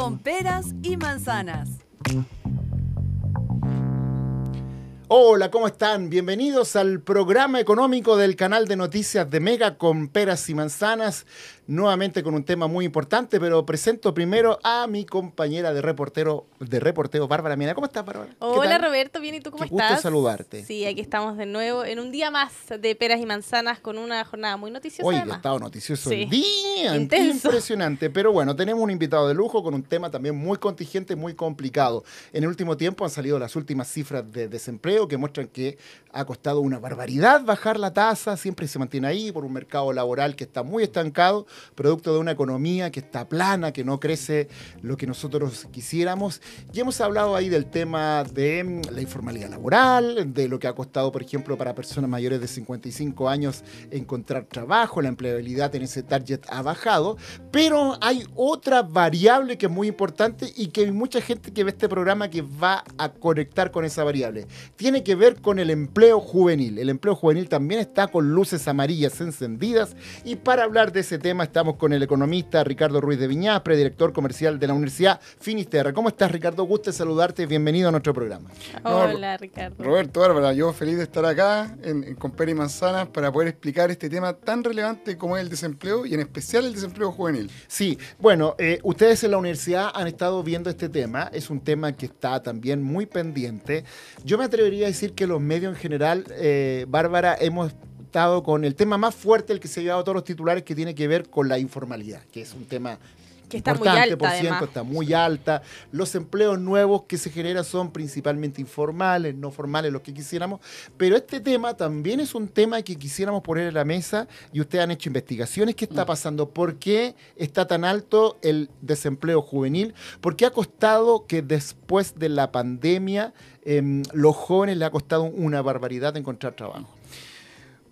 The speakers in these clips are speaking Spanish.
con peras y manzanas. Hola, ¿cómo están? Bienvenidos al programa económico del canal de noticias de Mega con peras y manzanas nuevamente con un tema muy importante, pero presento primero a mi compañera de reportero, de reporteo, Bárbara mira ¿Cómo estás, Bárbara? Hola, Roberto, bien, ¿y tú cómo estás? Gusto saludarte. Sí, aquí estamos de nuevo en un día más de peras y manzanas con una jornada muy noticiosa. Hoy ha estado noticioso el día, impresionante. Pero bueno, tenemos un invitado de lujo con un tema también muy contingente, muy complicado. En el último tiempo han salido las últimas cifras de desempleo que muestran que ha costado una barbaridad bajar la tasa, siempre se mantiene ahí por un mercado laboral que está muy estancado producto de una economía que está plana, que no crece lo que nosotros quisiéramos. Y hemos hablado ahí del tema de mm, la informalidad laboral, de lo que ha costado, por ejemplo, para personas mayores de 55 años encontrar trabajo, la empleabilidad en ese target ha bajado, pero hay otra variable que es muy importante y que hay mucha gente que ve este programa que va a conectar con esa variable. Tiene que ver con el empleo juvenil. El empleo juvenil también está con luces amarillas encendidas y para hablar de ese tema Estamos con el economista Ricardo Ruiz de Viñas, predirector comercial de la Universidad Finisterra. ¿Cómo estás, Ricardo? Gusto saludarte. Bienvenido a nuestro programa. Hola, Ricardo. Roberto Bárbara, yo feliz de estar acá en, Con Manzanas para poder explicar este tema tan relevante como es el desempleo y en especial el desempleo juvenil. Sí, bueno, eh, ustedes en la universidad han estado viendo este tema. Es un tema que está también muy pendiente. Yo me atrevería a decir que los medios en general, eh, Bárbara, hemos con el tema más fuerte, el que se ha llevado todos los titulares, que tiene que ver con la informalidad, que es un tema que está muy por ciento, está muy alta. Los empleos nuevos que se generan son principalmente informales, no formales, los que quisiéramos. Pero este tema también es un tema que quisiéramos poner en la mesa y ustedes han hecho investigaciones. ¿Qué está mm. pasando? ¿Por qué está tan alto el desempleo juvenil? ¿Por qué ha costado que después de la pandemia em, los jóvenes le ha costado una barbaridad encontrar trabajo?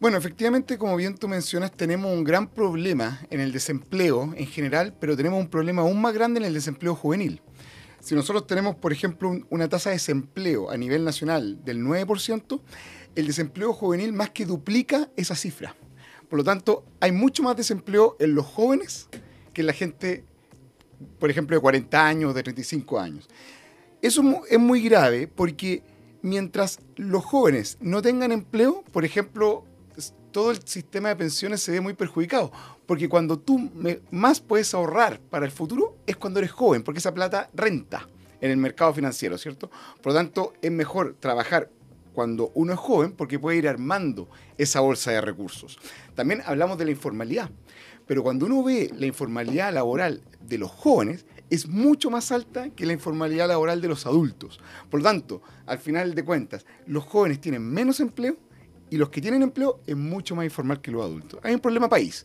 Bueno, efectivamente, como bien tú mencionas, tenemos un gran problema en el desempleo en general, pero tenemos un problema aún más grande en el desempleo juvenil. Si nosotros tenemos, por ejemplo, una tasa de desempleo a nivel nacional del 9%, el desempleo juvenil más que duplica esa cifra. Por lo tanto, hay mucho más desempleo en los jóvenes que en la gente, por ejemplo, de 40 años, de 35 años. Eso es muy grave porque mientras los jóvenes no tengan empleo, por ejemplo, todo el sistema de pensiones se ve muy perjudicado. Porque cuando tú más puedes ahorrar para el futuro es cuando eres joven, porque esa plata renta en el mercado financiero, ¿cierto? Por lo tanto, es mejor trabajar cuando uno es joven porque puede ir armando esa bolsa de recursos. También hablamos de la informalidad, pero cuando uno ve la informalidad laboral de los jóvenes, es mucho más alta que la informalidad laboral de los adultos. Por lo tanto, al final de cuentas, los jóvenes tienen menos empleo y los que tienen empleo es mucho más informal que los adultos. Hay un problema país.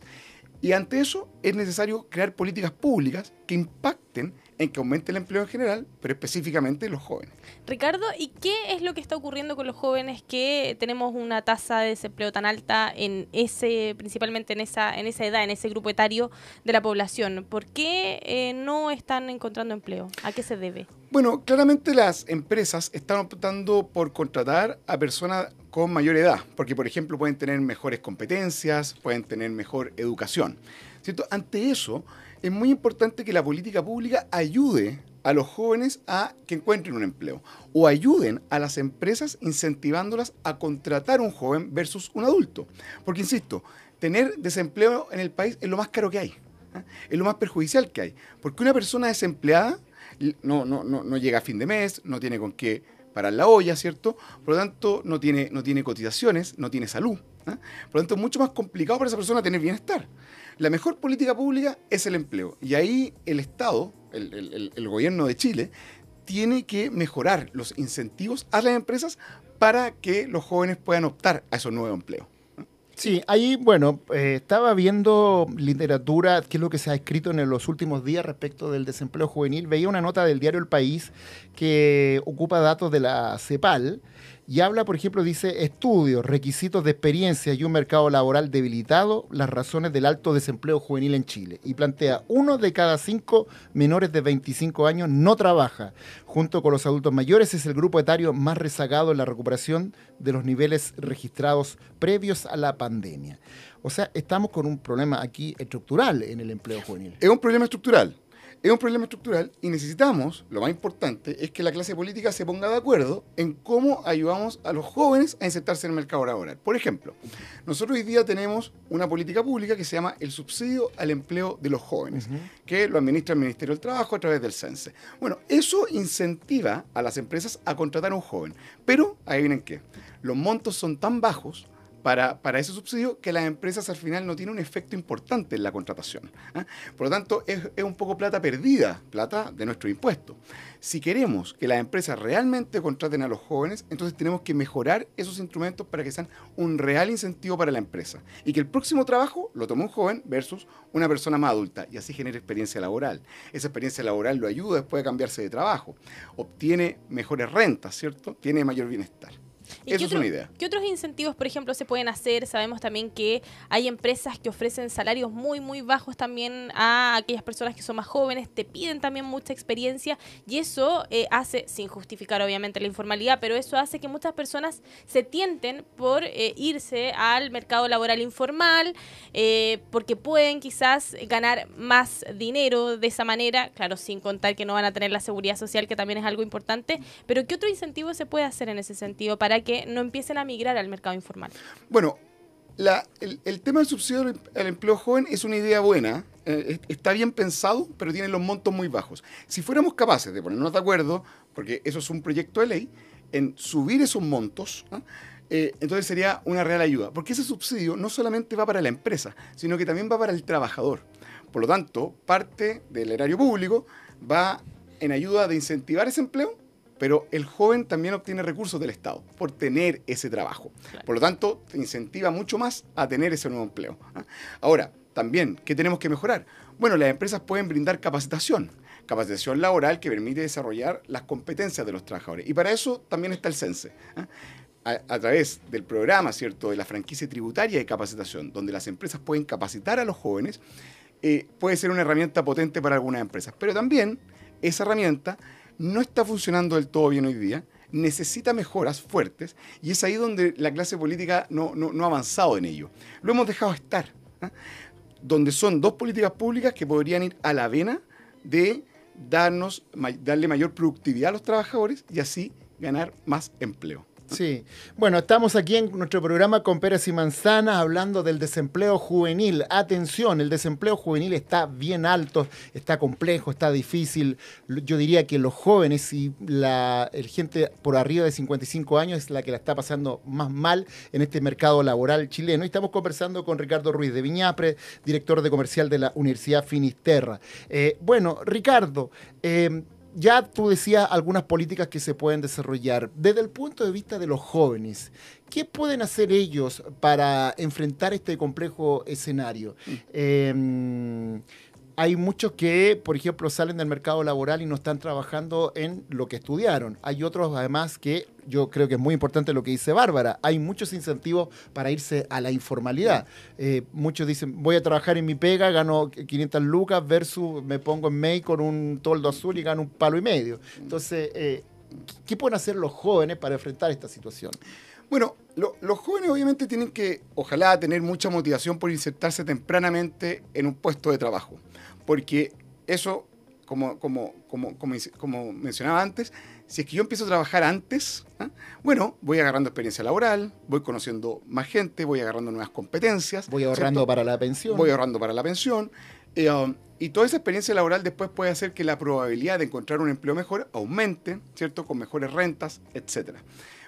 Y ante eso es necesario crear políticas públicas que impacten en que aumente el empleo en general, pero específicamente los jóvenes. Ricardo, ¿y qué es lo que está ocurriendo con los jóvenes que tenemos una tasa de desempleo tan alta en ese, principalmente en esa, en esa edad, en ese grupo etario de la población? ¿Por qué eh, no están encontrando empleo? ¿A qué se debe? Bueno, claramente las empresas están optando por contratar a personas con mayor edad, porque por ejemplo pueden tener mejores competencias, pueden tener mejor educación. ¿cierto? Ante eso, es muy importante que la política pública ayude a los jóvenes a que encuentren un empleo o ayuden a las empresas incentivándolas a contratar un joven versus un adulto. Porque, insisto, tener desempleo en el país es lo más caro que hay, ¿eh? es lo más perjudicial que hay. Porque una persona desempleada no, no, llega a fin de mes, no tiene con qué parar la olla, ¿cierto? Por lo tanto, no tiene, no tiene cotizaciones, no tiene salud. ¿eh? Por lo tanto, es mucho más complicado para esa persona tener bienestar. La mejor política pública es el empleo. Y ahí el Estado, el, gobierno de Chile, tiene que mejorar los incentivos a las empresas para que los jóvenes puedan optar a esos nuevos empleos. Sí, ahí, bueno, eh, estaba viendo literatura, qué es lo que se ha escrito en los últimos días respecto del desempleo juvenil. Veía una nota del diario El País que ocupa datos de la CEPAL, y habla, por ejemplo, dice estudios, requisitos de experiencia y un mercado laboral debilitado, las razones del alto desempleo juvenil en Chile. Y plantea, uno de cada cinco menores de 25 años no trabaja. Junto con los adultos mayores es el grupo etario más rezagado en la recuperación de los niveles registrados previos a la pandemia. O sea, estamos con un problema aquí estructural en el empleo juvenil. Es un problema estructural. Es un problema estructural y necesitamos, lo más importante, es que la clase política se ponga de acuerdo en cómo ayudamos a los jóvenes a insertarse en el mercado laboral. Por ejemplo, nosotros hoy día tenemos una política pública que se llama el subsidio al empleo de los jóvenes, que lo administra el Ministerio del Trabajo a través del CENSE. Bueno, eso incentiva a las empresas a contratar a un joven, pero ahí vienen qué. Los montos son tan bajos para, ese subsidio que las empresas al final no tienen un efecto importante en la contratación. ¿ah? Por lo tanto, es, un poco plata perdida, plata de nuestro impuesto. Si queremos que las empresas realmente contraten a los jóvenes, entonces tenemos que mejorar esos instrumentos para que sean un real incentivo para la empresa y que el próximo trabajo lo tome un joven versus una persona más adulta y así genere experiencia laboral. Esa experiencia laboral lo ayuda después a cambiarse de trabajo, obtiene mejores rentas, ¿cierto? Tiene mayor bienestar. ¿Qué otros incentivos, por ejemplo, se pueden hacer? Sabemos también que hay empresas que ofrecen salarios muy, muy bajos también a aquellas personas que son más jóvenes, te piden también mucha experiencia y eso eh, hace, sin justificar obviamente la informalidad, pero eso hace que muchas personas se tienten por eh, irse al mercado laboral informal eh, porque pueden quizás ganar más dinero de esa manera, claro, sin contar que no van a tener la seguridad social, que también es algo importante, pero ¿qué otro incentivo se puede hacer en ese sentido para que que no empiecen a migrar al mercado informal? Bueno, el, tema del subsidio em, al empleo joven es una idea buena, eh, está bien pensado, pero tiene los montos muy bajos. Si fuéramos capaces de ponernos de acuerdo, porque eso es un proyecto de ley, en subir esos montos, ¿ah? eh, entonces sería una real ayuda, porque ese subsidio no solamente va para la empresa, sino que también va para el trabajador. Por lo tanto, parte del erario público va en ayuda de incentivar ese empleo pero el joven también obtiene recursos del Estado por tener ese trabajo. Por lo tanto, te incentiva mucho más a tener ese nuevo empleo. ¿ah? Ahora, también, ¿qué tenemos que mejorar? Bueno, las empresas pueden brindar capacitación, capacitación laboral que permite desarrollar las competencias de los trabajadores. Y para eso también está el CENSE. ¿ah? A, través del programa, ¿cierto?, de la franquicia tributaria de capacitación, donde las empresas pueden capacitar a los jóvenes, eh, puede ser una herramienta potente para algunas empresas. Pero también esa herramienta no está funcionando del todo bien hoy día, necesita mejoras fuertes y es ahí donde la clase política no, ha avanzado en ello. Lo hemos dejado estar, ¿ah? donde son dos políticas públicas que podrían ir a la vena de darnos, darle mayor productividad a los trabajadores y así ganar más empleo. Sí. Bueno, estamos aquí en nuestro programa con Pérez y Manzanas hablando del desempleo juvenil. Atención, el desempleo juvenil está bien alto, está complejo, está difícil. Yo diría que los jóvenes y la gente por arriba de 55 años es la que la está pasando más mal en este mercado laboral chileno. Y estamos conversando con Ricardo Ruiz de Viñapre, director de comercial de la Universidad Finisterra. Eh, bueno, Ricardo, eh, ya tú decías algunas políticas que se pueden desarrollar. Desde el punto de vista de los jóvenes, ¿qué pueden hacer ellos para enfrentar este complejo escenario? Mm. Em, hay muchos que, por ejemplo, salen del mercado laboral y no están trabajando en lo que estudiaron. Hay otros, además, que yo creo que es muy importante lo que dice Bárbara. Hay muchos incentivos para irse a la informalidad. Eh, muchos dicen, voy a trabajar en mi pega, gano 500 lucas versus me pongo en May con un toldo azul y gano un palo y medio. Mm. Entonces, eh, ¿qué pueden hacer los jóvenes para enfrentar esta situación? Bueno, los jóvenes obviamente tienen que, ojalá, tener mucha motivación por insertarse tempranamente en un puesto de trabajo porque eso, como, como, como, como, como mencionaba antes, si es que yo empiezo a trabajar antes, ¿ah? bueno, voy agarrando experiencia laboral, voy conociendo más gente, voy agarrando nuevas competencias. Voy ahorrando para la pensión. Voy ahorrando para la pensión. Eh, um, y toda esa experiencia laboral después puede hacer que la probabilidad de encontrar un empleo mejor aumente, ¿cierto? Con mejores rentas, etc.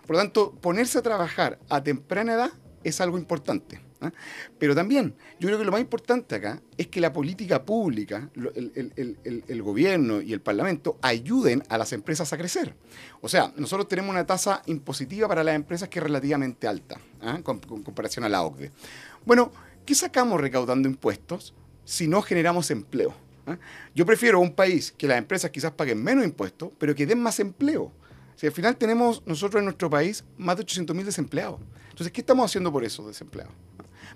Por lo tanto, ponerse a trabajar a temprana edad es algo importante. ¿ah? Pero también, yo creo que lo más importante acá es que la política pública, el, gobierno y el parlamento ayuden a las empresas a crecer. O sea, nosotros tenemos una tasa impositiva para las empresas que es relativamente alta, ¿ah? con, comparación a la OCDE. Bueno, ¿qué sacamos recaudando impuestos si no generamos empleo? ¿Ah? Yo prefiero un país que las empresas quizás paguen menos impuestos, pero que den más empleo. Si al final tenemos nosotros en nuestro país más de 800.000 desempleados. Entonces, ¿qué estamos haciendo por esos desempleados?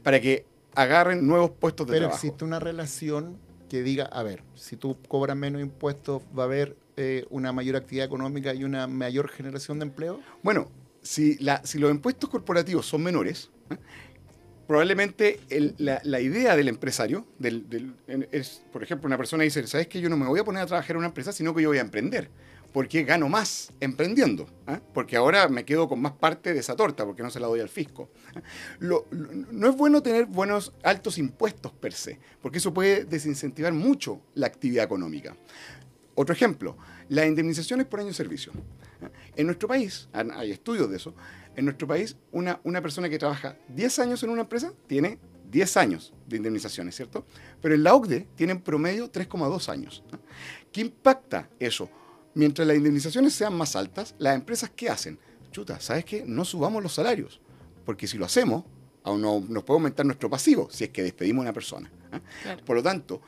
para que agarren nuevos puestos de trabajo. Pero existe una relación que diga, a ver, si tú cobras menos impuestos, va a haber eh, una mayor actividad económica y una mayor generación de empleo. Bueno, si, los impuestos corporativos son menores, ¿eh? probablemente la, idea del empresario, por ejemplo, una persona dice, ¿sabes que Yo no me voy a poner a trabajar en una empresa, sino que yo voy a emprender porque gano más emprendiendo, ¿Ah? porque ahora me quedo con más parte de esa torta, porque no se la doy al fisco. ¿Ah? no es bueno tener buenos altos impuestos per se, porque eso puede desincentivar mucho la actividad económica. Otro ejemplo, las indemnizaciones por año de servicio. ¿Ah? En nuestro país, hay estudios de eso, en nuestro país una, una persona que trabaja 10 años en una empresa tiene 10 años de indemnizaciones, ¿cierto? Pero en la OCDE tienen promedio 3,2 años. ¿Qué impacta eso? mientras las indemnizaciones sean más altas, las empresas ¿qué hacen? Chuta, ¿sabes qué? No subamos los salarios, porque si lo hacemos, aún no, nos puede aumentar nuestro pasivo si es que despedimos a una persona. ¿ah? Por lo tanto,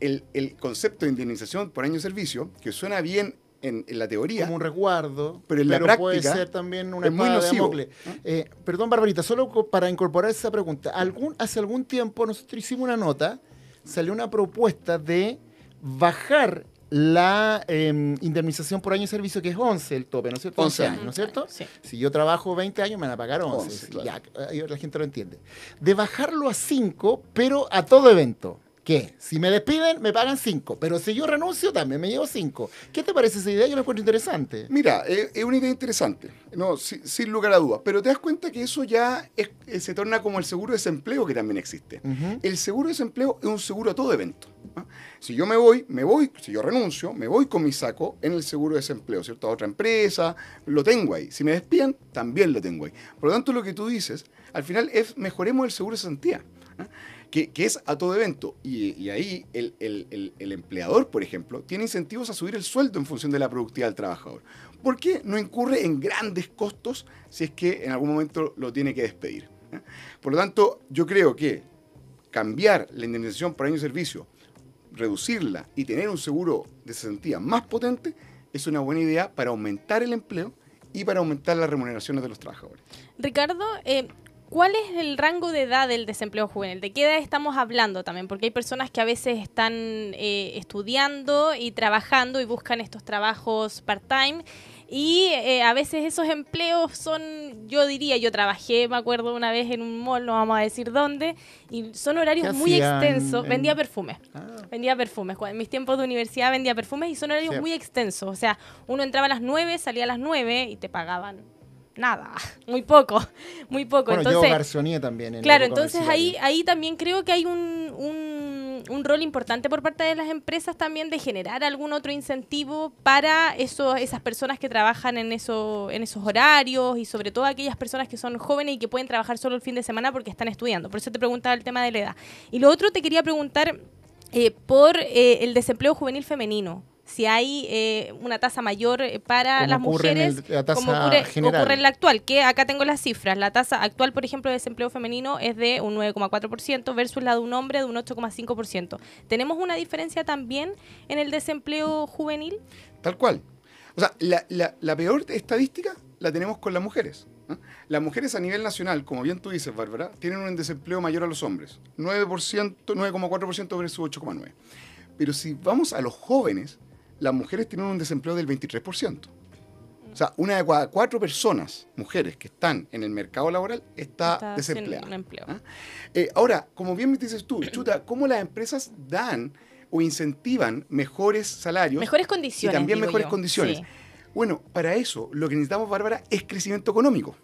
el, concepto de indemnización por año de servicio, que suena bien en, la teoría. Como un resguardo, pero en la práctica. puede ser también una es muy nocivo. De eh, perdón, Barbarita, solo para incorporar esa pregunta. hace algún tiempo nosotros hicimos una nota, salió una propuesta de bajar la em, indemnización por año de servicio, que es 11 el tope, ¿no es cierto? 11 años, ¿no es cierto? Si yo trabajo 20 años, me van a pagar 11. la gente lo entiende. De bajarlo a 5, pero a todo evento. ¿Qué? si me despiden me pagan cinco, pero si yo renuncio también me llevo cinco. ¿Qué te parece esa idea? Yo la encuentro interesante. Mira, eh, es, una idea interesante, no, sin lugar a dudas, pero te das cuenta que eso ya eh, se torna como el seguro de desempleo que también existe. El seguro de desempleo es un seguro a todo evento. ¿ah? Si yo me voy, me voy, si yo renuncio, me voy con mi saco en el seguro de desempleo, ¿cierto? A otra empresa, lo tengo ahí. Si me despiden, también lo tengo ahí. Por lo tanto, lo que tú dices, al final es mejoremos el seguro de santidad. ¿ah? que, es a todo evento. Y, ahí el, empleador, por ejemplo, tiene incentivos a subir el sueldo en función de la productividad del trabajador. ¿Por qué no incurre en grandes costos si es que en algún momento lo tiene que despedir? ¿Eh? Por lo tanto, yo creo que cambiar la indemnización por año de servicio, reducirla y tener un seguro de cesantía más potente es una buena idea para aumentar el empleo y para aumentar las remuneraciones de los trabajadores. Ricardo, eh, ¿Cuál es el rango de edad del desempleo juvenil? ¿De qué edad estamos hablando también? Porque hay personas que a veces están eh, estudiando y trabajando y buscan estos trabajos part-time y eh, a veces esos empleos son, yo diría, yo trabajé, me acuerdo una vez en un mall, no vamos a decir dónde, y son horarios muy extensos. Vendía perfumes, ah. vendía perfumes. En mis tiempos de universidad vendía perfumes y son horarios muy extensos. O sea, uno entraba a las 9, salía a las 9 y te pagaban nada, muy poco, muy poco. entonces, también. claro, entonces ahí, ahí también creo que hay un, un, rol importante por parte de las empresas también de generar algún otro incentivo para esas personas que trabajan en, eso, en esos horarios y sobre todo aquellas personas que son jóvenes y que pueden trabajar solo el fin de semana porque están estudiando. Por eso te preguntaba el tema de la edad. Y lo otro te quería preguntar eh, por eh, el desempleo juvenil femenino si hay eh, una tasa mayor eh, para las mujeres, la tasa como ocurre, en la actual, que acá tengo las cifras. La tasa actual, por ejemplo, de desempleo femenino es de un 9,4% versus la de un hombre de un 8,5%. ¿Tenemos una diferencia también en el desempleo juvenil? Tal cual. O sea, la, peor estadística la tenemos con las mujeres. Las mujeres a nivel nacional, como bien tú dices, Bárbara, tienen un desempleo mayor a los hombres, 9%, 9,4% versus 8,9%. Pero si vamos a los jóvenes, las mujeres tienen un desempleo del 23%. O sea, una de cuatro personas, mujeres, que están en el mercado laboral está, desempleada. ¿ah? Eh, ahora, como bien me dices tú, Chuta, ¿cómo las empresas dan o incentivan mejores salarios? Mejores condiciones. Y también mejores condiciones. Bueno, para eso lo que necesitamos, Bárbara, es crecimiento económico.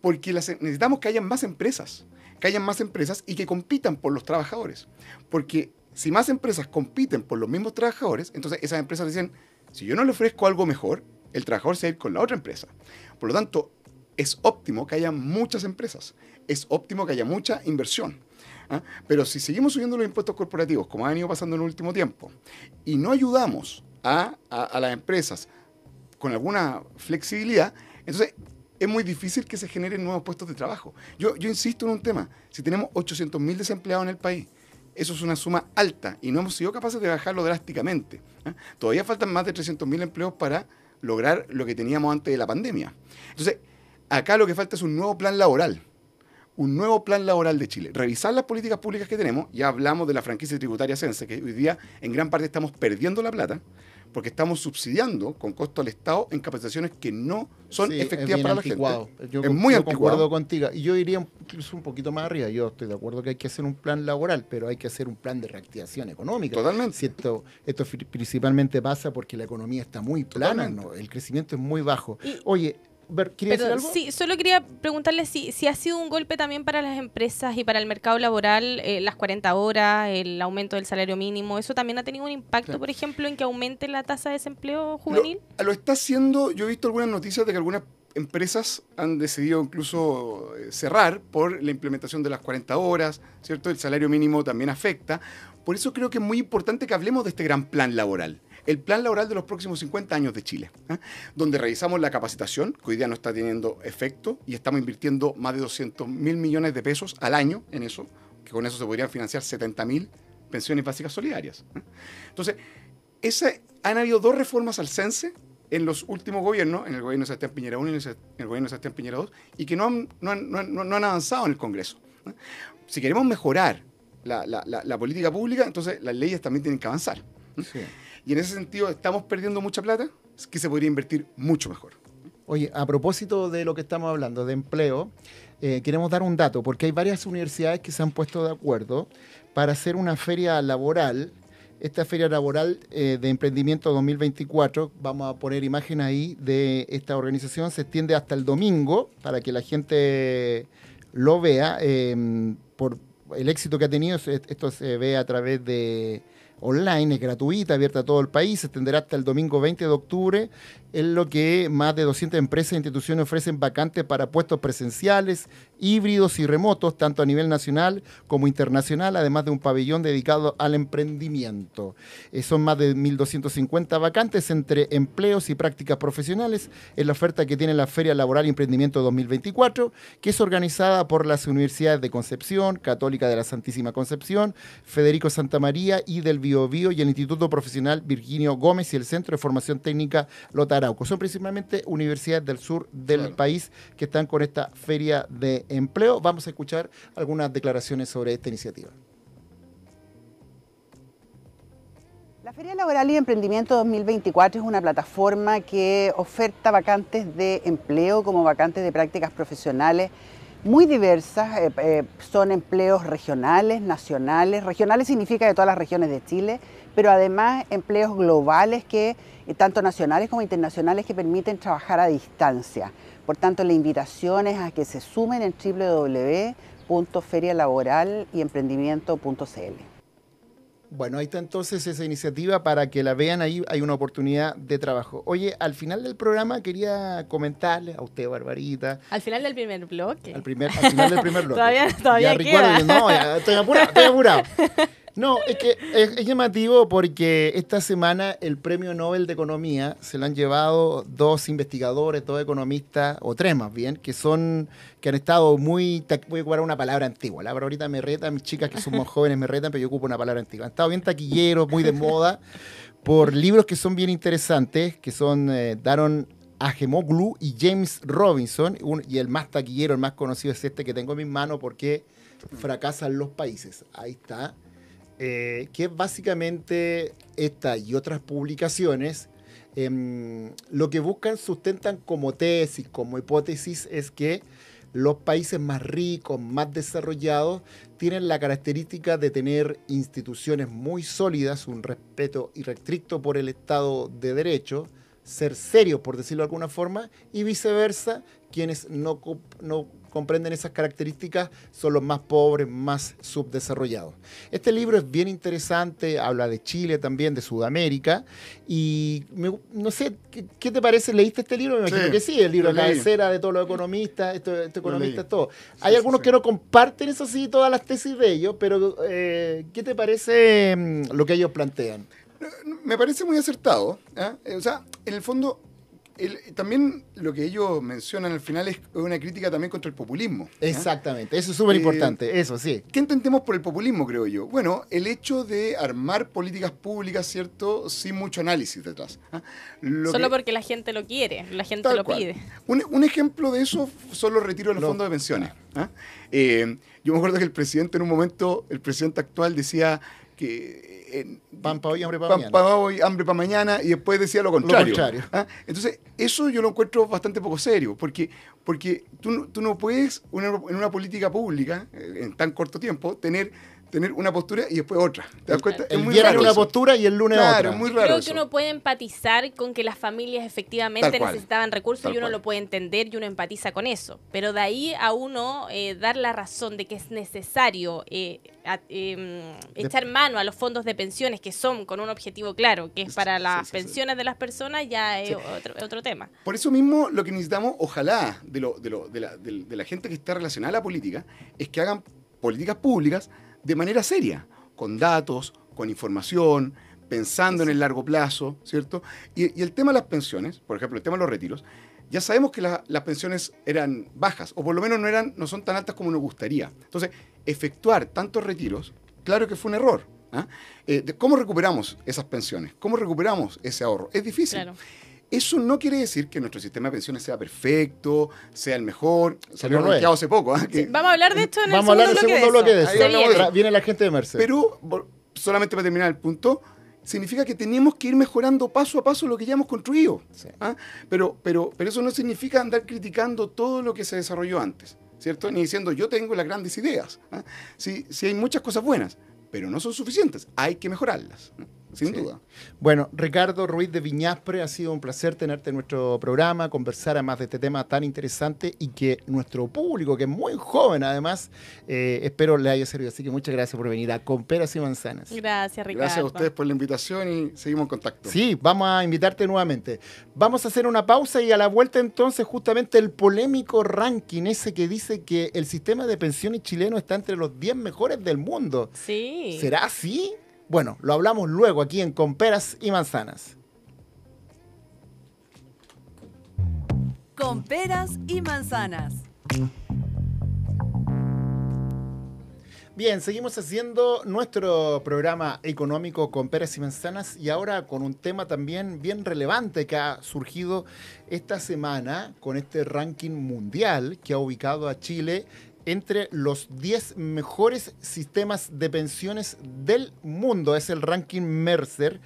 Porque necesitamos que haya más empresas, que haya más empresas y que compitan por los trabajadores. Porque si más empresas compiten por los mismos trabajadores, entonces esas empresas dicen, si yo no le ofrezco algo mejor, el trabajador se va a ir con la otra empresa. Por lo tanto, es óptimo que haya muchas empresas, es óptimo que haya mucha inversión. ¿ah? Pero si seguimos subiendo los impuestos corporativos, como ha venido pasando en el último tiempo, y no ayudamos a, las empresas con alguna flexibilidad, entonces es muy difícil que se generen nuevos puestos de trabajo. Yo, yo insisto en un tema, si tenemos 800.000 desempleados en el país, eso es una suma alta y no hemos sido capaces de bajarlo drásticamente. ¿eh? Todavía faltan más de 300.000 empleos para lograr lo que teníamos antes de la pandemia. Entonces, acá lo que falta es un nuevo plan laboral, un nuevo plan laboral de Chile. Revisar las políticas públicas que tenemos, ya hablamos de la franquicia tributaria Sense, que hoy día en gran parte estamos perdiendo la plata, porque estamos subsidiando con costo al Estado en capacitaciones que no son efectivas para la gente. Yo es muy yo contigo. Y yo iría incluso un poquito más arriba. Yo estoy de acuerdo que hay que hacer un plan laboral, pero hay que hacer un plan de reactivación económica. Totalmente. Si esto, principalmente pasa porque la economía está muy plana, el crecimiento es muy bajo. Oye, solo quería preguntarle si, ha sido un golpe también para las empresas y para el mercado laboral, eh, las 40 horas, el aumento del salario mínimo, ¿eso también ha tenido un impacto, por ejemplo, en que aumente la tasa de desempleo juvenil? Lo, lo, está haciendo, yo he visto algunas noticias de que algunas empresas han decidido incluso eh, cerrar por la implementación de las 40 horas, ¿cierto? El salario mínimo también afecta. Por eso creo que es muy importante que hablemos de este gran plan laboral el plan laboral de los próximos 50 años de Chile, ¿ah? donde revisamos la capacitación, que hoy día no está teniendo efecto, y estamos invirtiendo más de 200 mil millones de pesos al año en eso, que con eso se podrían financiar 70 mil pensiones básicas solidarias. ¿ah? Entonces, han habido dos reformas al CENSE en los últimos gobiernos, en el gobierno de Sebastián Piñera 1 y en el gobierno de Sebastián Piñera 2, y que no han, avanzado en el Congreso. ¿ah? Si queremos mejorar la, política pública, entonces las leyes también tienen que avanzar. Sí. Y en ese sentido, ¿estamos perdiendo mucha plata? que se podría invertir mucho mejor. Oye, a propósito de lo que estamos hablando, de empleo, eh, queremos dar un dato, porque hay varias universidades que se han puesto de acuerdo para hacer una feria laboral. Esta feria laboral eh, de emprendimiento 2024, vamos a poner imagen ahí de esta organización, se extiende hasta el domingo para que la gente lo vea. Eh, por el éxito que ha tenido, esto se ve a través de online, es gratuita, abierta a todo el país, se extenderá hasta el domingo 20 de octubre, en lo que más de 200 empresas e instituciones ofrecen vacantes para puestos presenciales híbridos y remotos, tanto a nivel nacional como internacional, además de un pabellón dedicado al emprendimiento. Eh, son más de 1.250 vacantes entre empleos y prácticas profesionales en la oferta que tiene la Feria Laboral y Emprendimiento 2024, que es organizada por las universidades de Concepción, Católica de la Santísima Concepción, Federico Santa María y del Biobío y el Instituto Profesional Virginio Gómez y el Centro de Formación Técnica Lotarauco. Son principalmente universidades del sur del país que están con esta feria de empleo. Vamos a escuchar algunas declaraciones sobre esta iniciativa. La Feria Laboral y Emprendimiento 2024 es una plataforma que oferta vacantes de empleo como vacantes de prácticas profesionales muy diversas. Eh, eh, son empleos regionales, nacionales. Regionales significa de todas las regiones de Chile, pero además empleos globales que eh, tanto nacionales como internacionales que permiten trabajar a distancia. Por tanto, la invitación es a que se sumen en www.ferialaboralyemprendimiento.cl. Bueno, ahí está entonces esa iniciativa para que la vean, ahí hay una oportunidad de trabajo. Oye, al final del programa quería comentarle a usted, Barbarita. Al final del primer bloque. Al, final del primer bloque. todavía todavía ya, queda. no, estoy apurado, estoy apurado. No, es que es, llamativo porque esta semana el premio Nobel de Economía se lo han llevado dos investigadores, dos economistas, o tres más bien, que son, que han estado muy, voy a ocupar una palabra antigua, la ahorita me retan, mis chicas que son más jóvenes me retan, pero yo ocupo una palabra antigua. Han estado bien taquilleros, muy de moda, por libros que son bien interesantes, que son, eh, daron y James Robinson, y el más taquillero, el más conocido es este que tengo en mis manos, porque fracasan los países. Ahí está. Eh, que básicamente esta y otras publicaciones em, lo que buscan, sustentan como tesis, como hipótesis, es que los países más ricos, más desarrollados, tienen la característica de tener instituciones muy sólidas, un respeto irrestricto por el Estado de Derecho, ser serios, por decirlo de alguna forma, y viceversa, quienes no, no comprenden esas características son los más pobres, más subdesarrollados. Este libro es bien interesante, habla de Chile también, de Sudamérica, y no sé, ¿qué, te parece? ¿Leíste este libro? Me imagino que sí, el libro la cabecera de todos los economistas, estos este economistas, todo. Hay algunos que no comparten, eso sí, todas las tesis de ellos, pero eh, ¿qué te parece mm, lo que ellos plantean? Me parece muy acertado. ¿ah? O sea, en el fondo, también lo que ellos mencionan al final es una crítica también contra el populismo. Exactamente, eso es súper importante, eh, eso sí. ¿Qué entendemos por el populismo, creo yo? Bueno, el hecho de armar políticas públicas, ¿cierto? Sin mucho análisis detrás. ¿ah? Solo porque la gente lo quiere, la gente lo pide. Un, ejemplo de eso son los retiros de los... fondos de pensiones. ¿ah? Eh, yo me acuerdo que el presidente en un momento, el presidente actual decía que eh, en, para hoy, hambre para mañana. hoy, hambre para mañana, y después decía lo contrario. ¿ah? Entonces, eso yo lo encuentro bastante poco serio, porque, porque tú, no puedes, en una política pública, eh, en tan corto tiempo, tener tener una postura y después otra. ¿Te das cuenta? El, viernes una postura y el lunes claro, Es muy raro Creo que uno puede empatizar con que las familias efectivamente necesitaban recursos y uno lo puede entender y uno empatiza con eso. Pero de ahí a uno eh, dar la razón de que es necesario eh, em, echar mano a los fondos de pensiones que son con un objetivo claro, que es para las pensiones de las personas, ya es otro, tema. Por eso mismo lo que necesitamos, ojalá, de, la, de la gente que está relacionada a la política, es que hagan políticas públicas de manera seria, con datos, con información, pensando en el largo plazo, ¿cierto? Y, el tema de las pensiones, por ejemplo, el tema de los retiros, ya sabemos que las pensiones eran bajas, o por lo menos no, eran, no son tan altas como nos gustaría. Entonces, efectuar tantos retiros, claro que fue un error. ¿ah? ¿eh? cómo recuperamos esas pensiones? ¿Cómo recuperamos ese ahorro? Es difícil. Claro. Eso no quiere decir que nuestro sistema de pensiones sea perfecto, sea el mejor. Salió bloqueado hace poco. ¿ah? vamos a hablar de esto en el segundo, bloque. de Viene la gente de Merced. Pero, solamente para terminar el punto, significa que tenemos que ir mejorando paso a paso lo que ya hemos construido. ¿ah? Pero, pero, pero eso no significa andar criticando todo lo que se desarrolló antes, ¿cierto? Ni diciendo yo tengo las grandes ideas. ¿ah? si Sí, hay muchas cosas buenas, pero no son suficientes, hay que mejorarlas sin duda. Bueno, Ricardo Ruiz de Viñaspre, ha sido un placer tenerte en nuestro programa, conversar además de este tema tan interesante y que nuestro público, que es muy joven además, eh, espero le haya servido. Así que muchas gracias por venir a Con Peras y Manzanas. Gracias, Ricardo. Gracias a ustedes por la invitación y seguimos en contacto. Sí, vamos a invitarte nuevamente. Vamos a hacer una pausa y a la vuelta entonces justamente el polémico ranking ese que dice que el sistema de pensiones chileno está entre los 10 mejores del mundo. Sí. ¿Será así? Bueno, lo hablamos luego aquí en Con Peras y Manzanas. Con Peras y Manzanas. Bien, seguimos haciendo nuestro programa económico con peras y Manzanas y ahora con un tema también bien relevante que ha surgido esta semana con este ranking mundial que ha ubicado a Chile entre los 10 mejores sistemas de pensiones del mundo. Es el ranking Mercer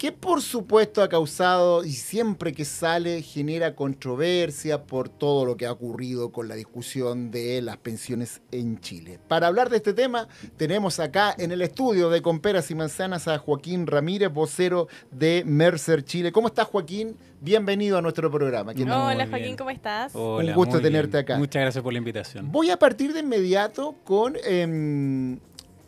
que por supuesto ha causado y siempre que sale genera controversia por todo lo que ha ocurrido con la discusión de las pensiones en Chile. Para hablar de este tema tenemos acá en el estudio de Comperas y Manzanas a Joaquín Ramírez, vocero de Mercer Chile. ¿Cómo estás Joaquín? Bienvenido a nuestro programa. Hola Joaquín, ¿cómo estás? Un gusto tenerte acá. Muchas gracias por la invitación. Voy a partir de inmediato con em,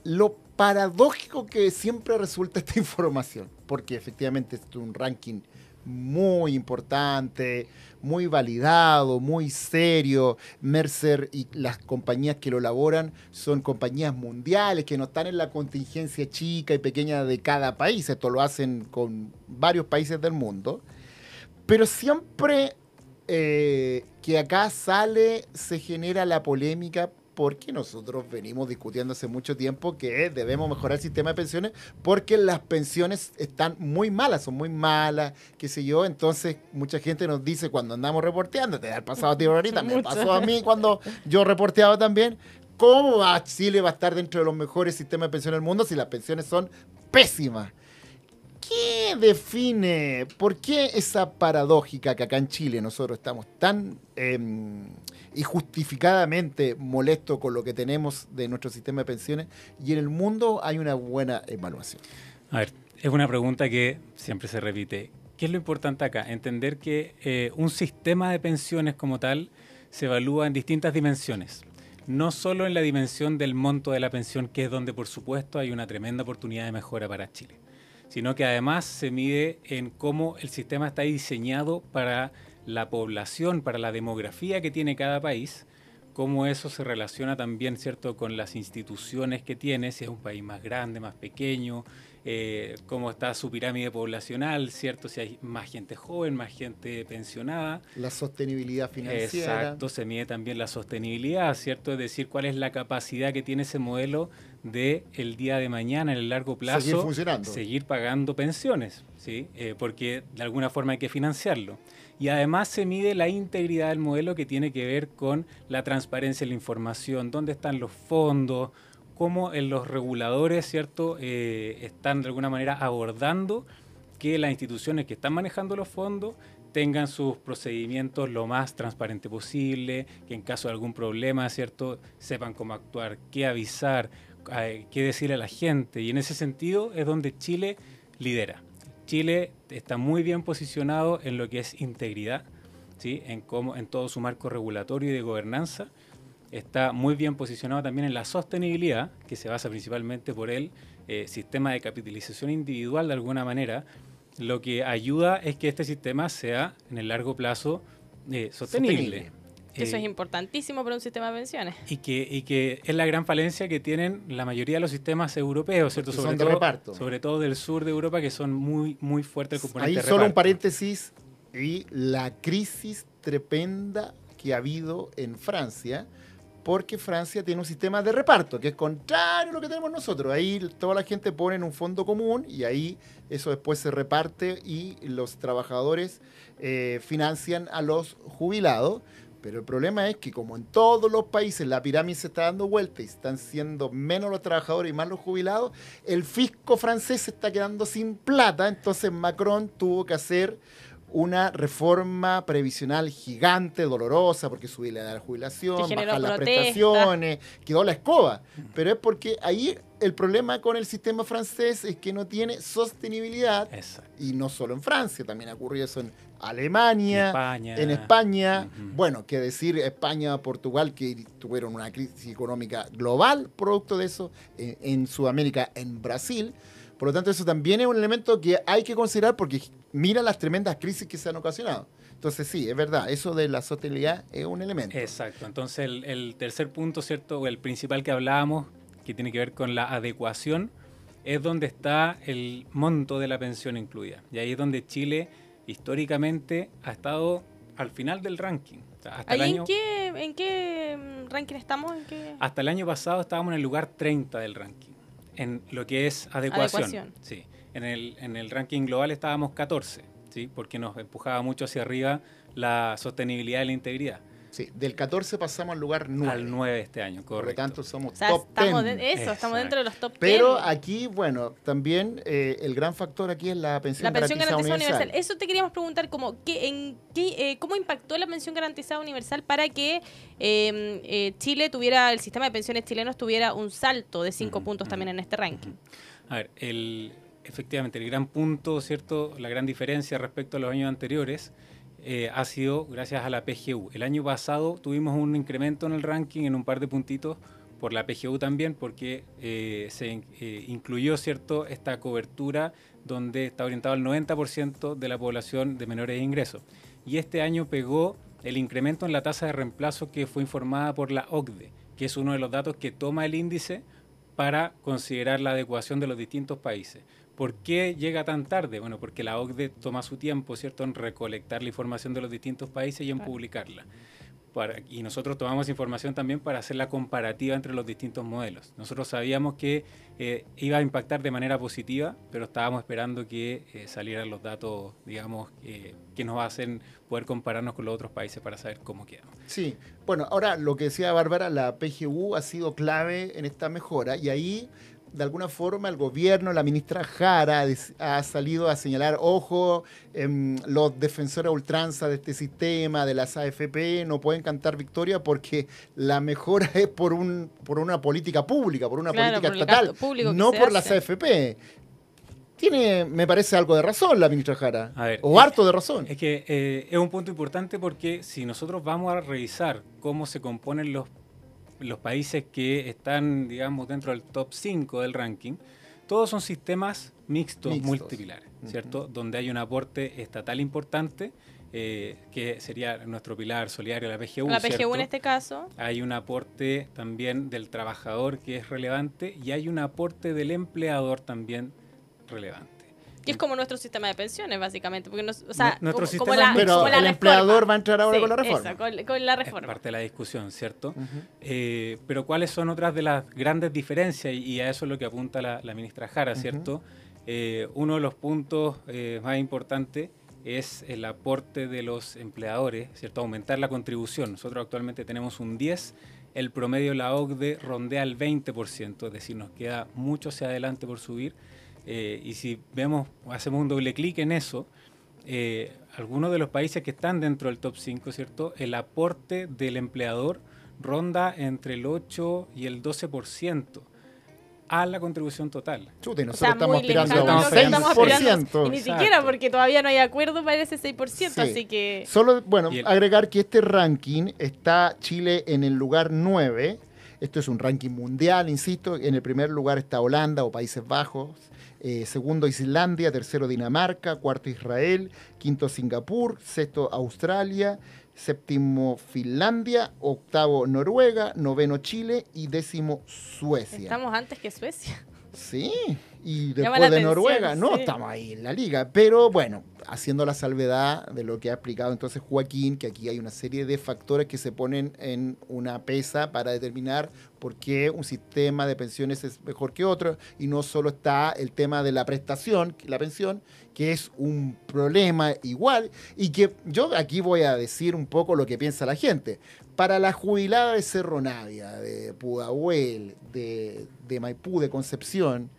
lo paradójico que siempre resulta esta información porque efectivamente es un ranking muy importante, muy validado, muy serio. Mercer y las compañías que lo elaboran son compañías mundiales que no están en la contingencia chica y pequeña de cada país. Esto lo hacen con varios países del mundo. Pero siempre eh, que acá sale se genera la polémica porque nosotros venimos discutiendo hace mucho tiempo que debemos mejorar el sistema de pensiones porque las pensiones están muy malas, son muy malas, qué sé yo. Entonces, mucha gente nos dice cuando andamos reporteando, te ha pasado a ti ahorita, me pasó a mí cuando yo reporteaba también. ¿Cómo Chile va a estar dentro de los mejores sistemas de pensiones del mundo si las pensiones son pésimas? ¿Qué define? ¿Por qué esa paradójica que acá en Chile nosotros estamos tan... Em, y justificadamente molesto con lo que tenemos de nuestro sistema de pensiones y en el mundo hay una buena evaluación. A ver, es una pregunta que siempre se repite. ¿Qué es lo importante acá? Entender que eh, un sistema de pensiones como tal se evalúa en distintas dimensiones. No solo en la dimensión del monto de la pensión, que es donde por supuesto hay una tremenda oportunidad de mejora para Chile, sino que además se mide en cómo el sistema está diseñado para la población, para la demografía que tiene cada país, cómo eso se relaciona también, ¿cierto?, con las instituciones que tiene, si es un país más grande, más pequeño, eh, cómo está su pirámide poblacional, ¿cierto? Si hay más gente joven, más gente pensionada. La sostenibilidad financiera. Exacto, se mide también la sostenibilidad, ¿cierto? Es decir, cuál es la capacidad que tiene ese modelo de el día de mañana, en el largo plazo, seguir, pagando pensiones, ¿sí? Eh, porque de alguna forma hay que financiarlo y además se mide la integridad del modelo que tiene que ver con la transparencia de la información, dónde están los fondos, cómo eh, los reguladores ¿cierto? Eh, están de alguna manera abordando que las instituciones que están manejando los fondos tengan sus procedimientos lo más transparente posible, que en caso de algún problema, ¿cierto?, sepan cómo actuar, qué avisar, eh, qué decir a la gente. Y en ese sentido es donde Chile lidera. Chile está muy bien posicionado en lo que es integridad, ¿sí? en, en todo su marco regulatorio y de gobernanza. Está muy bien posicionado también en la sostenibilidad, que se basa principalmente por el eh, sistema de capitalización individual de alguna manera. Lo que ayuda es que este sistema sea en el largo plazo eh, sostenible eso es eh, importantísimo para un sistema de pensiones. Y que, que es la gran falencia que tienen la mayoría de los sistemas europeos, ¿cierto? Sobre, todo, sobre todo del sur de Europa, que son muy, muy fuertes Ahí solo un paréntesis y la crisis tremenda que ha habido en Francia, porque Francia tiene un sistema de reparto, que es contrario a lo que tenemos nosotros. Ahí toda la gente pone en un fondo común y ahí eso después se reparte y los trabajadores eh, financian a los jubilados. Pero el problema es que como en todos los países la pirámide se está dando vuelta y están siendo menos los trabajadores y más los jubilados, el fisco francés se está quedando sin plata, entonces Macron tuvo que hacer una reforma previsional gigante, dolorosa, porque subí la edad de jubilación, bajar las prestaciones, quedó la escoba. Pero es porque ahí el problema con el sistema francés es que no tiene sostenibilidad. Y no solo en Francia, también ocurrió eso en Alemania, en España. Bueno, qué decir España, Portugal, que tuvieron una crisis económica global producto de eso, en Sudamérica, en Brasil. Por lo tanto, eso también es un elemento que hay que considerar porque mira las tremendas crisis que se han ocasionado. Entonces sí, es verdad, eso de la sostenibilidad es un elemento. Exacto, entonces el, tercer punto, ¿cierto? O el principal que hablábamos, que tiene que ver con la adecuación, es donde está el monto de la pensión incluida. Y ahí es donde Chile históricamente ha estado al final del ranking. en, qué, mm, ranking estamos? Hasta el año pasado estábamos en el lugar 30 del ranking, en lo que es adecuación. adecuación. Sí en el, en el ranking global estábamos 14, ¿sí? porque nos empujaba mucho hacia arriba la sostenibilidad y la integridad. Sí, del 14 pasamos al lugar 9. Al 9 este año, correcto. Por lo tanto, somos top 10. eso, estamos dentro de los top 10. Pero aquí, bueno, también eh, el gran factor aquí es la pensión, la pensión garantizada, universal. Eso te queríamos preguntar, como, ¿qué, en, eh, ¿cómo impactó la pensión garantizada universal para que em, eh, Chile tuviera, el sistema de pensiones chilenos tuviera un salto de 5 puntos también en este ranking? A ver, el, efectivamente, el gran punto, ¿cierto? La gran diferencia respecto a los años anteriores eh, ha sido gracias a la PGU. El año pasado tuvimos un incremento en el ranking en un par de puntitos por la PGU también, porque eh, se eh, incluyó, ¿cierto?, esta cobertura donde está orientado al 90% de la población de menores de ingresos. Y este año pegó el incremento en la tasa de reemplazo que fue informada por la OCDE, que es uno de los datos que toma el índice para considerar la adecuación de los distintos países. ¿Por qué llega tan tarde? Bueno, porque la OCDE toma su tiempo, ¿cierto?, en recolectar la información de los distintos países y en publicarla. y nosotros tomamos información también para hacer la comparativa entre los distintos modelos. Nosotros sabíamos que eh, iba a impactar de manera positiva, pero estábamos esperando que eh, salieran los datos, digamos, que nos hacen poder compararnos con los otros países para saber cómo quedamos. Sí, bueno, ahora lo que decía Bárbara, la PGU ha sido clave en esta mejora y ahí de alguna forma el gobierno, la ministra Jara ha salido a señalar, ojo, em, los defensores ultranza de este sistema, de las AFP, no pueden cantar victoria porque la mejora es por, un, por una política pública, por una política estatal, no por las AFP. Tiene, me parece, algo de razón la ministra Jara, o harto de razón. Es que eh, es un punto importante porque si nosotros vamos a revisar cómo se componen los los países que están, digamos, dentro del top 5 del ranking, todos son sistemas mixtos, multipilares, ¿cierto? Donde hay un aporte estatal importante, eh, que sería nuestro pilar solidario, la PGU. La PGU en este caso. Hay un aporte también del trabajador que es relevante y hay un aporte del empleador también relevante. Que es como nuestro sistema de pensiones, básicamente. Porque no o sea, nuestro como, sistema, la, el empleador va a entrar ahora con la reforma. con, la reforma. Es parte de la discusión, ¿cierto? Eh, pero ¿cuáles son otras de las grandes diferencias? Y, a eso es lo que apunta la, ministra Jara, ¿cierto? Eh, uno de los puntos eh, más importantes es el aporte de los empleadores, ¿cierto? Aumentar la contribución. Nosotros actualmente tenemos un 10 el promedio de la OCDE rondea el 20%, es decir, nos queda mucho hacia adelante por subir eh, y si vemos, hacemos un doble clic en eso, eh, algunos de los países que están dentro del top 5, ¿cierto? El aporte del empleador ronda entre el 8 y el 12% a la contribución total. nosotros estamos aspirando a un 6%. ni siquiera porque todavía no hay acuerdo para ese 6%, así que... Solo, bueno, agregar que este ranking está Chile en el lugar 9. Esto es un ranking mundial, insisto. En el primer lugar está Holanda o Países Bajos. Eh, segundo Islandia, tercero Dinamarca, cuarto Israel, quinto Singapur, sexto Australia, séptimo Finlandia, octavo Noruega, noveno Chile y décimo Suecia. Estamos antes que Suecia. Sí y después de Noruega. no estamos ahí en la liga, pero bueno, haciendo la salvedad de lo que ha explicado entonces Joaquín, que aquí hay una serie de factores que se ponen en una pesa para determinar por qué un sistema de pensiones es mejor que otro, y no solo está el tema de la prestación, la pensión, que es un problema igual, y que yo aquí voy a decir un poco lo que piensa la gente. Para la jubilada de Cerro Navia, de Pudahuel, de Maipú, de Concepción,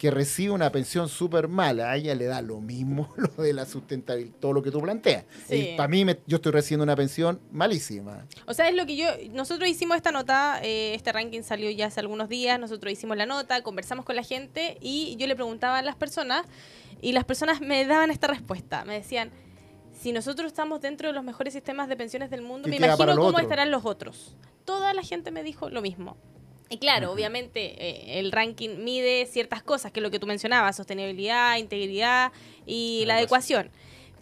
que recibe una pensión súper mala, a ella le da lo mismo lo de la sustentabilidad, todo lo que tú planteas. Y para mí, yo estoy recibiendo una pensión malísima. O sea, es lo que yo, nosotros hicimos esta nota, eh, este ranking salió ya hace algunos días, nosotros hicimos la nota, conversamos con la gente y yo le preguntaba a las personas y las personas me daban esta respuesta, me decían, si nosotros estamos dentro de los mejores sistemas de pensiones del mundo, me imagino cómo estarán los otros. Toda la gente me dijo lo mismo. Y claro, obviamente eh, el ranking mide ciertas cosas, que es lo que tú mencionabas, sostenibilidad, integridad y la pues. adecuación.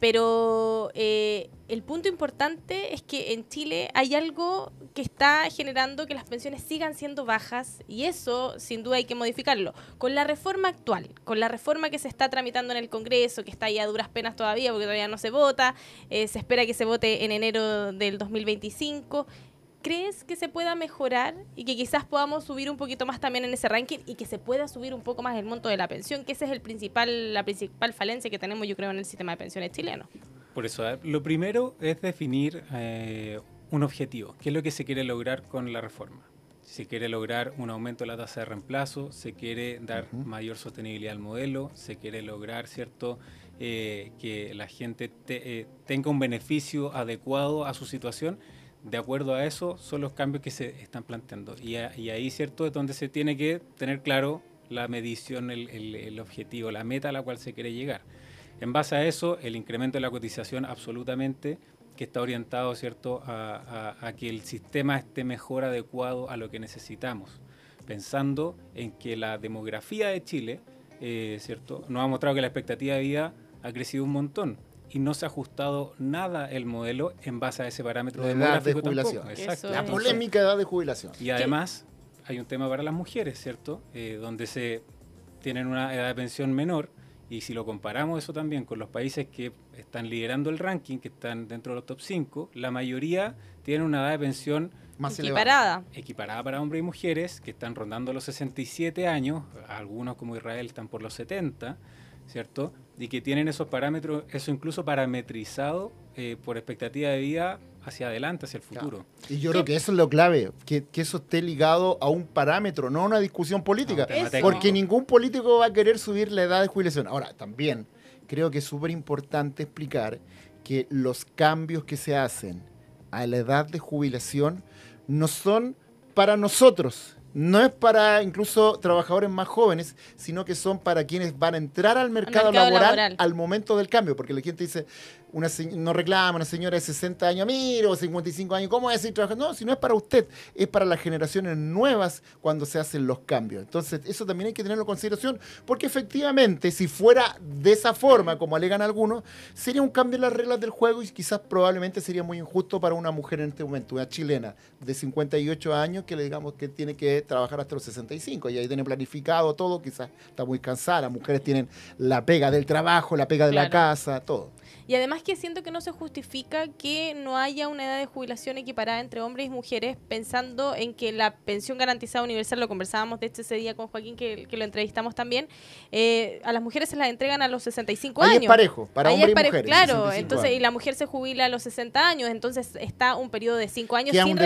Pero eh, el punto importante es que en Chile hay algo que está generando que las pensiones sigan siendo bajas y eso sin duda hay que modificarlo. Con la reforma actual, con la reforma que se está tramitando en el Congreso, que está ahí a duras penas todavía porque todavía no se vota, eh, se espera que se vote en enero del 2025 crees que se pueda mejorar y que quizás podamos subir un poquito más también en ese ranking y que se pueda subir un poco más el monto de la pensión? Que esa es el principal, la principal falencia que tenemos, yo creo, en el sistema de pensiones chileno. Por eso, eh, lo primero es definir eh, un objetivo. ¿Qué es lo que se quiere lograr con la reforma? se quiere lograr un aumento de la tasa de reemplazo, se quiere dar mayor sostenibilidad al modelo, se quiere lograr cierto eh, que la gente tenga un beneficio adecuado a su situación de acuerdo a eso son los cambios que se están planteando. Y, ahí, ¿cierto?, es donde se tiene que tener claro la medición, el, objetivo, la meta a la cual se quiere llegar. En base a eso, el incremento de la cotización absolutamente que está orientado, ¿cierto?, a, que el sistema esté mejor adecuado a lo que necesitamos, pensando en que la demografía de Chile, eh, ¿cierto?, nos ha mostrado que la expectativa de vida ha crecido un montón y no se ha ajustado nada el modelo en base a ese parámetro de edad de jubilación. La polémica edad de jubilación. Y además hay un tema para las mujeres, ¿cierto? Eh, donde se tienen una edad de pensión menor y si lo comparamos eso también con los países que están liderando el ranking, que están dentro de los top 5, la mayoría tienen una edad de pensión más equiparada. Elevada. Equiparada para hombres y mujeres que están rondando los 67 años, algunos como Israel están por los 70, ¿cierto? y que tienen esos parámetros, eso incluso parametrizado eh, por expectativa de vida hacia adelante, hacia el futuro. Y yo creo que eso es lo clave, que, eso esté ligado a un parámetro, no a una discusión política, porque ningún político va a querer subir la edad de jubilación. Ahora, también creo que es súper importante explicar que los cambios que se hacen a la edad de jubilación no son para nosotros, no es para incluso trabajadores más jóvenes, sino que son para quienes van a entrar al mercado, laboral, laboral, al momento del cambio, porque la gente dice, no reclama una señora de 60 años, mira, o 55 años, ¿cómo es No, si no es para usted, es para las generaciones nuevas cuando se hacen los cambios. Entonces, eso también hay que tenerlo en consideración, porque efectivamente, si fuera de esa forma, como alegan algunos, sería un cambio en las reglas del juego y quizás probablemente sería muy injusto para una mujer en este momento, una chilena de 58 años que le digamos que tiene que trabajar hasta los 65 y ahí tiene planificado todo, quizás está muy cansada, las mujeres tienen la pega del trabajo, la pega de la casa, todo. Y además es que siento que no se justifica que no haya una edad de jubilación equiparada entre hombres y mujeres, pensando en que la pensión garantizada universal, lo conversábamos de hecho ese día con Joaquín, que, lo entrevistamos también, eh, a las mujeres se las entregan a los 65 Ahí años. Es parejo, para hombres y mujeres. Claro, entonces, y la mujer se jubila a los 60 años, entonces está un periodo de 5 años sin,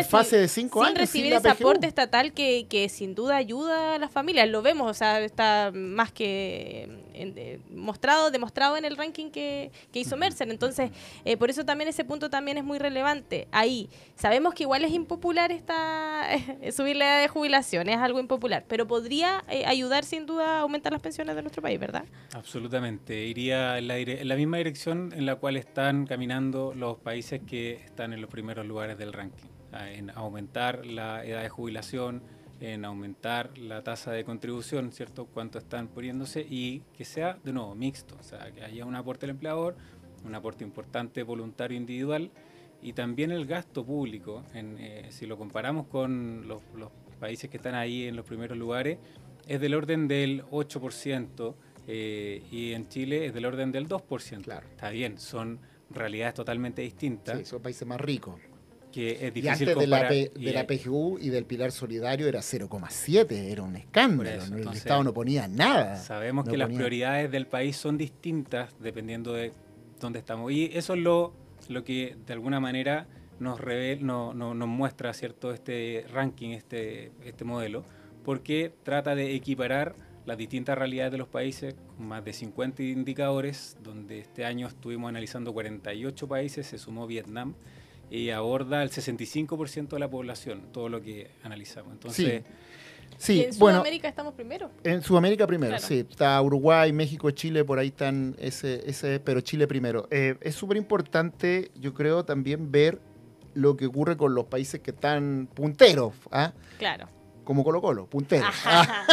sin recibir ese aporte estatal que, sin duda ayuda a las familias. Lo vemos, o sea, está más que eh, mostrado, demostrado en el ranking que, hizo Mercer. Entonces, eh, por eso también ese punto también es muy relevante. Ahí, sabemos que igual es impopular esta eh, subir la edad de jubilación, es algo impopular, pero podría eh, ayudar sin duda a aumentar las pensiones de nuestro país, ¿verdad? Absolutamente. Iría en la, misma dirección en la cual están caminando los países que están en los primeros lugares del ranking, ah, en aumentar la edad de jubilación en aumentar la tasa de contribución, ¿cierto? Cuánto están poniéndose y que sea de nuevo mixto, o sea, que haya un aporte del empleador, un aporte importante voluntario individual y también el gasto público. En, eh, si lo comparamos con los, países que están ahí en los primeros lugares, es del orden del 8% eh, y en Chile es del orden del 2%. Claro. Está bien, son realidades totalmente distintas. Sí, son países más ricos. Que es difícil y antes de, la, y, PGU y del Pilar Solidario era 0,7, era un escándalo, el Estado no ponía nada. Sabemos que las prioridades del país son distintas dependiendo de donde estamos. Y eso es lo, lo que de alguna manera nos, nos muestra cierto este ranking, este, este modelo, porque trata de equiparar las distintas realidades de los países, con más de 50 indicadores, donde este año estuvimos analizando 48 países, se sumó Vietnam, y aborda el 65% de la población, todo lo que analizamos. Entonces, Sí, en Sudamérica estamos primero. En Sudamérica primero, sí. Está Uruguay, México, Chile, por ahí están ese, pero Chile primero. Eh, es súper importante, yo creo, también ver lo que ocurre con los países que están punteros. ¿ah? Claro. Como Colo Colo, punteros. Ah.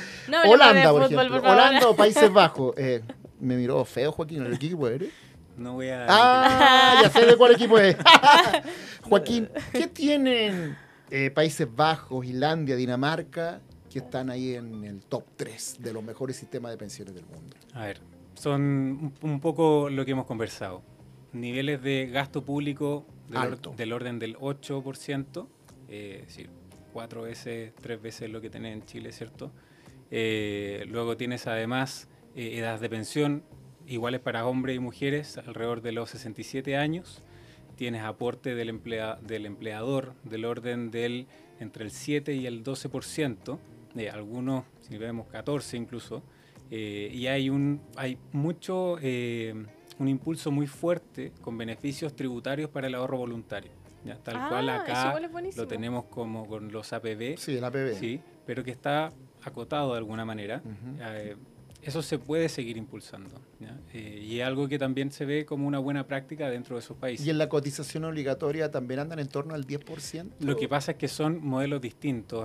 Holanda, por ejemplo. Holanda o Países Bajos. Eh, me miró feo, Joaquín, ¿el equipo eres? No voy a... Ah, ya sé de cuál equipo es. Joaquín, ¿qué tienen eh, Países Bajos, Islandia, Dinamarca, que están ahí en el top 3 de los mejores sistemas de pensiones del mundo. A ver, son un poco lo que hemos conversado. Niveles de gasto público del, Alto. del orden del 8%, es decir, cuatro veces, tres veces lo que tienen en Chile, ¿cierto? Eh, luego tienes además eh, edades de pensión iguales para hombres y mujeres, alrededor de los 67 años tienes aporte del, emplea del empleador del orden del entre el 7 y el 12%, de algunos, si vemos, 14 incluso, eh, y hay un hay mucho eh, un impulso muy fuerte con beneficios tributarios para el ahorro voluntario. Tal ah, cual acá lo tenemos como con los APB. Sí, el Sí, pero que está acotado de alguna manera eso se puede seguir impulsando. Eh, y es algo que también se ve como una buena práctica dentro de esos países. ¿Y en la cotización obligatoria también andan en torno al 10%? Lo que pasa es que son modelos distintos,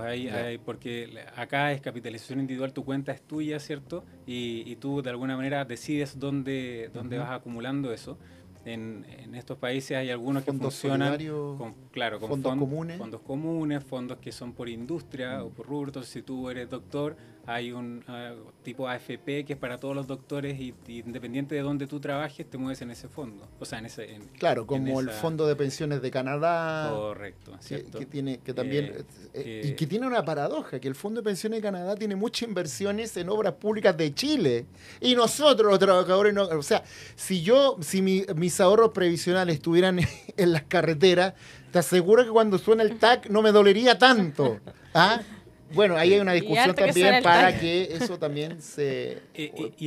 porque acá es capitalización individual, tu cuenta es tuya, ¿cierto? Y, tú de alguna manera decides dónde, dónde vas acumulando eso. En, estos países hay algunos que funcionan con, claro, fondos comunes. fondos comunes, fondos que son por industria o por rubro. si tú eres doctor, hay un eh, tipo AFP que es para todos los doctores y, independiente de dónde tú trabajes te mueves en ese fondo. O sea, en ese... claro, como el Fondo de Pensiones de Canadá. Correcto, Que, tiene, que también... Eh, eh, y que tiene una paradoja, que el Fondo de Pensiones de Canadá tiene muchas inversiones en obras públicas de Chile. Y nosotros los trabajadores no... O sea, si yo, si mis ahorros previsionales estuvieran en las carreteras, te aseguro que cuando suena el TAC no me dolería tanto. ¿Ah? Bueno, ahí hay una discusión también para que eso también se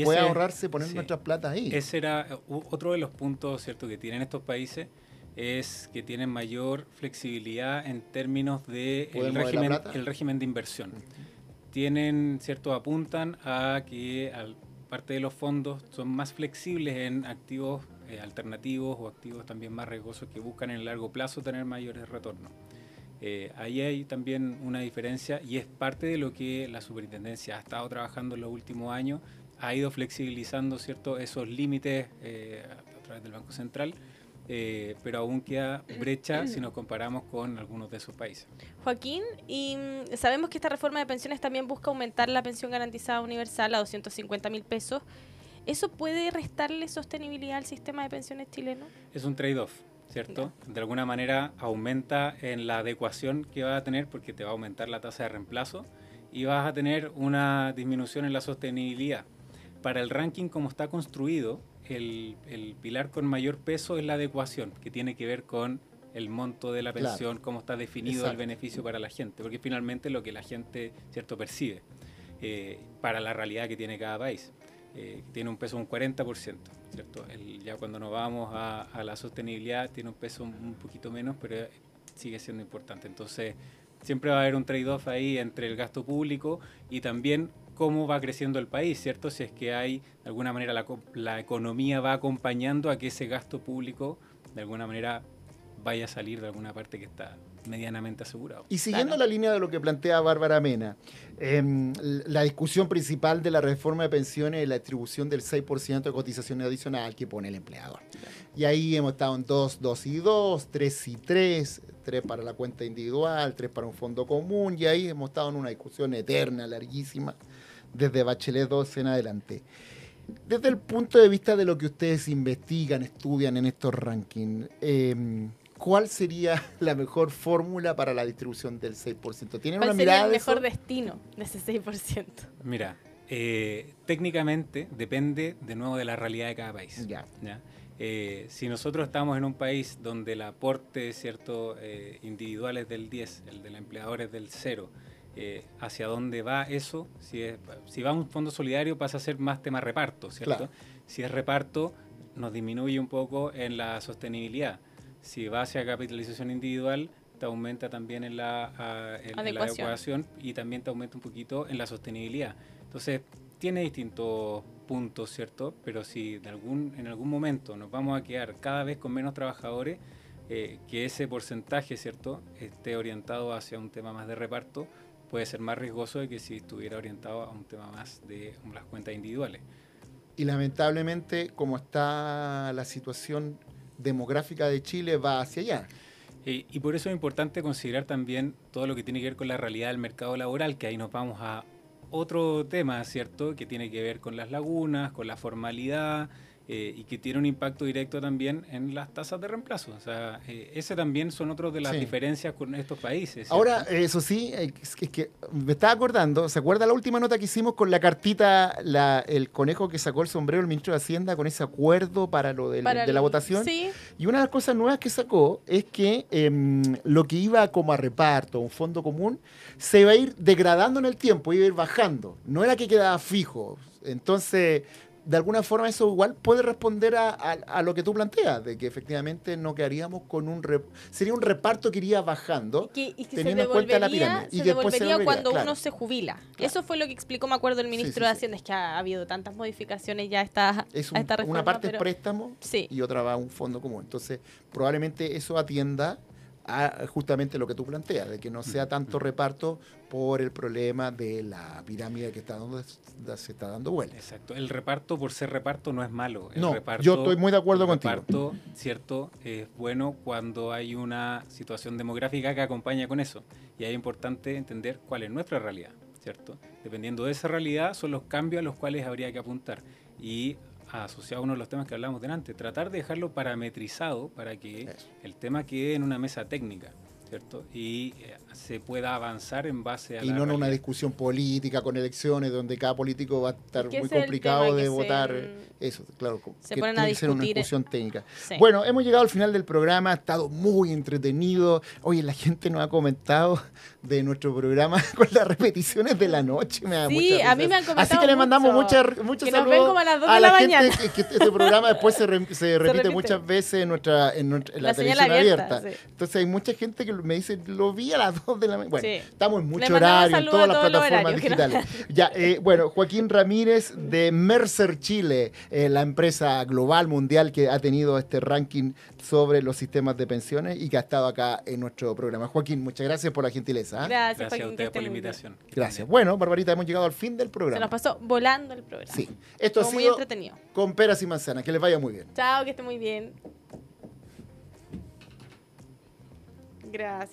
pueda ahorrarse, poner nuestras plata ahí. Ese era eh, otro de los puntos cierto que tienen estos países es que tienen mayor flexibilidad en términos de el régimen, de inversión. Tienen, cierto, apuntan a que parte de los fondos son más flexibles en activos eh, alternativos o activos también más riesgosos que buscan en el largo plazo tener mayores retornos. Eh, ahí hay también una diferencia y es parte de lo que la superintendencia ha estado trabajando en los últimos años, ha ido flexibilizando ¿cierto? esos límites eh, a través del Banco Central. Eh, pero aún queda brecha si nos comparamos con algunos de esos países. Joaquín, y mm, sabemos que esta reforma de pensiones también busca aumentar la pensión garantizada universal a 250 mil pesos. ¿Eso puede restarle sostenibilidad al sistema de pensiones chileno? Es un trade-off. ¿cierto? De alguna manera aumenta en la adecuación que vas a tener porque te va a aumentar la tasa de reemplazo y vas a tener una disminución en la sostenibilidad. Para el ranking como está construido, el, pilar con mayor peso es la adecuación, que tiene que ver con el monto de la pensión, cómo está definido el beneficio para la gente, porque finalmente lo que la gente cierto percibe eh, para la realidad que tiene cada país, eh, tiene un peso de un 40%. ¿cierto? El, ya cuando nos vamos a, la sostenibilidad tiene un peso un poquito menos, pero sigue siendo importante. Entonces, siempre va a haber un trade-off ahí entre el gasto público y también cómo va creciendo el país, ¿cierto? Si es que hay, de alguna manera, la, la economía va acompañando a que ese gasto público, de alguna manera, vaya a salir de alguna parte que está medianamente asegurado. Y siguiendo la línea de lo que plantea Bárbara Mena, em, la discusión principal de la reforma de pensiones es la atribución del 6% de cotizaciones adicional que pone el empleador. Y ahí hemos estado en 2, 2 y 2, 3 y 3, 3 para la cuenta individual, 3 para un fondo común, y ahí hemos estado en una discusión eterna, larguísima, desde Bachelet 2 en adelante. Desde el punto de vista de lo que ustedes investigan, estudian en estos rankings, em, cuál sería la mejor fórmula para la distribución del 6%. ¿Cuál sería el mejor destino de ese 6%? Mira, eh, técnicamente depende de nuevo de la realidad de cada país. Eh, si nosotros estamos en un país donde el aporte cierto eh, individual es del 10, el del empleador es del 0, hacia dónde va eso. Si, si va a un fondo solidario pasa a ser más tema reparto, ¿cierto? Si es reparto, nos disminuye un poco en la sostenibilidad si va hacia capitalización individual, te aumenta también en la, adecuación. y también te aumenta un poquito en la sostenibilidad. Entonces, tiene distintos puntos, ¿cierto? Pero si de algún, en algún momento nos vamos a quedar cada vez con menos trabajadores, eh, que ese porcentaje, ¿cierto?, esté orientado hacia un tema más de reparto, puede ser más riesgoso de que si estuviera orientado a un tema más de las cuentas individuales. Y lamentablemente, como está la situación demográfica de Chile va hacia allá. Y, por eso es importante considerar también todo lo que tiene que ver con la realidad del mercado laboral, que ahí nos vamos a otro tema, ¿cierto? Que tiene que ver con las lagunas, con la formalidad, eh, y que tiene un impacto directo también en las tasas de reemplazo. O sea, eh, ese también son otros de las diferencias con estos países. Ahora, eso sí, eh, es que, me estaba acordando, ¿se acuerda la última nota que hicimos con la cartita, el conejo que sacó el sombrero el ministro de Hacienda con ese acuerdo para lo de la votación? Y una de las cosas nuevas que sacó es que em, lo que iba como a reparto, un fondo común, se va a ir degradando en el tiempo, iba a ir bajando. No era que quedaba fijo. Entonces, de alguna forma eso igual puede responder a, lo que tú planteas, de que efectivamente no quedaríamos con un... sería un reparto que iría bajando, y teniendo en cuenta la pirámide. Se devolvería, cuando uno se jubila. Eso fue lo que explicó, me acuerdo, el ministro de Hacienda, es que ha habido tantas modificaciones ya está a esta reforma, Una parte es préstamo y otra va a un fondo común. Entonces, probablemente eso atienda justamente lo que tú planteas, de que no sea mm, tanto mm. reparto por el problema de la pirámide que está dando, se está dando vuelta. Exacto. El reparto por ser reparto no es malo. no, yo estoy muy de acuerdo contigo. El reparto, cierto, es bueno cuando hay una situación demográfica que acompaña con eso. Y es importante entender cuál es nuestra realidad, ¿cierto? Dependiendo de esa realidad son los cambios a los cuales habría que apuntar. Y asociado a uno de los temas que hablábamos delante, tratar de dejarlo parametrizado para que el tema quede en una mesa técnica. ¿cierto? Y eh, se pueda avanzar en base a... Y no en una discusión política con elecciones donde cada político va a estar muy complicado de votar. Eso, claro, que tiene que ser una discusión técnica. Bueno, hemos llegado al final del programa, ha estado muy entretenido. Oye, la gente nos ha comentado de nuestro programa con las repeticiones de la noche. Me da sí, a mí me han comentado Así que le mandamos muchas saludos a, las de la, gente que, este programa después se, repite, muchas veces en, nuestra, en, la, televisión abierta. Entonces hay mucha gente que me dice, lo vi a las 2 de la mañana. Bueno, estamos en mucho horario, en todas las plataformas digitales. ya, eh, bueno, Joaquín Ramírez de Mercer Chile, eh, la empresa global mundial que ha tenido este ranking sobre los sistemas de pensiones y que ha estado acá en nuestro programa. Joaquín, muchas gracias por la gentileza. ¿ah? Gracias, a ustedes por la invitación. Gracias. Bueno, Barbarita, hemos llegado al fin del programa. Se nos pasó volando el programa. Sí. Esto ha sido muy con peras y manzanas. Que les vaya muy bien. Chao, que esté muy bien. Gracias.